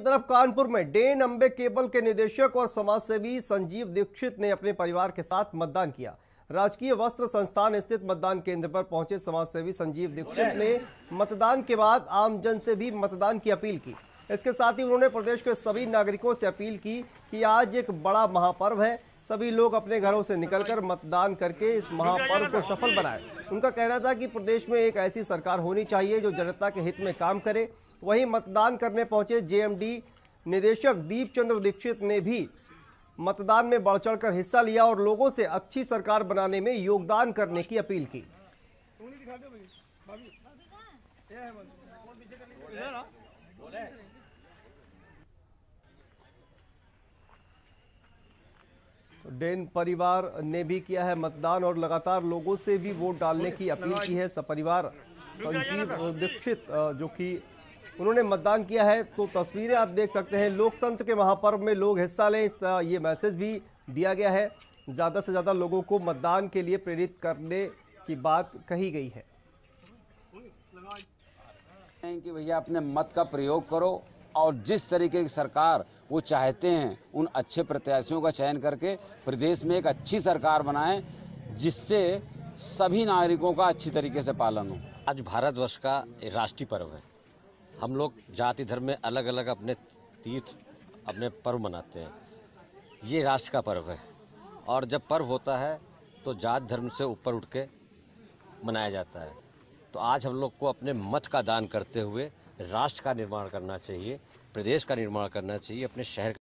की तरफ कानपुर में डेन नंबे केबल के निदेशक और समाजसेवी संजीव दीक्षित ने अपने परिवार के साथ मतदान किया राजकीय वस्त्र संस्थान स्थित मतदान केंद्र पर पहुंचे समाजसेवी संजीव दीक्षित ने मतदान के बाद आमजन से भी मतदान की अपील की इसके साथ ही उन्होंने प्रदेश के सभी नागरिकों से अपील की कि आज एक बड़ा महापर्व है सभी लोग अपने घरों से निकलकर मतदान करके इस महापर्व को सफल बनाए उनका कहना था कि प्रदेश में एक ऐसी सरकार होनी चाहिए जो जनता के हित में काम करे वहीं मतदान करने पहुंचे जेएमडी निदेशक दीप चंद्र दीक्षित ने भी मतदान में बढ़ चढ़ हिस्सा लिया और लोगों से अच्छी सरकार बनाने में योगदान करने की अपील की डेन परिवार ने भी किया है मतदान और लगातार लोगों से भी वोट डालने की अपील की है सपरिवार संजीव दीक्षित जो कि उन्होंने मतदान किया है तो तस्वीरें आप देख सकते हैं लोकतंत्र के महापर्व में लोग हिस्सा लें इस ये मैसेज भी दिया गया है ज़्यादा से ज़्यादा लोगों को मतदान के लिए प्रेरित करने की बात कही गई है कि भैया अपने मत का प्रयोग करो और जिस तरीके की सरकार वो चाहते हैं उन अच्छे प्रत्याशियों का चयन करके प्रदेश में एक अच्छी सरकार बनाएं जिससे सभी नागरिकों का अच्छी तरीके से पालन हो आज भारतवर्ष का राष्ट्रीय पर्व है हम लोग जाति धर्म में अलग अलग अपने तीर्थ अपने पर्व मनाते हैं ये राष्ट्र का पर्व है और जब पर्व होता है तो जात धर्म से ऊपर उठ के मनाया जाता है तो आज हम लोग को अपने मत का दान करते हुए राष्ट्र का निर्माण करना चाहिए प्रदेश का निर्माण करना चाहिए अपने शहर